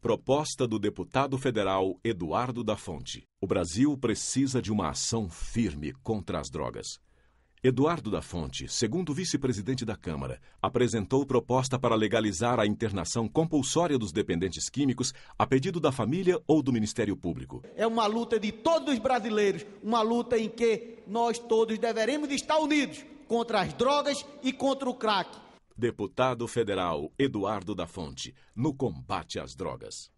Proposta do deputado federal Eduardo da Fonte. O Brasil precisa de uma ação firme contra as drogas. Eduardo da Fonte, segundo vice-presidente da Câmara, apresentou proposta para legalizar a internação compulsória dos dependentes químicos a pedido da família ou do Ministério Público. É uma luta de todos os brasileiros, uma luta em que nós todos deveremos estar unidos contra as drogas e contra o crack deputado federal Eduardo da Fonte, no combate às drogas.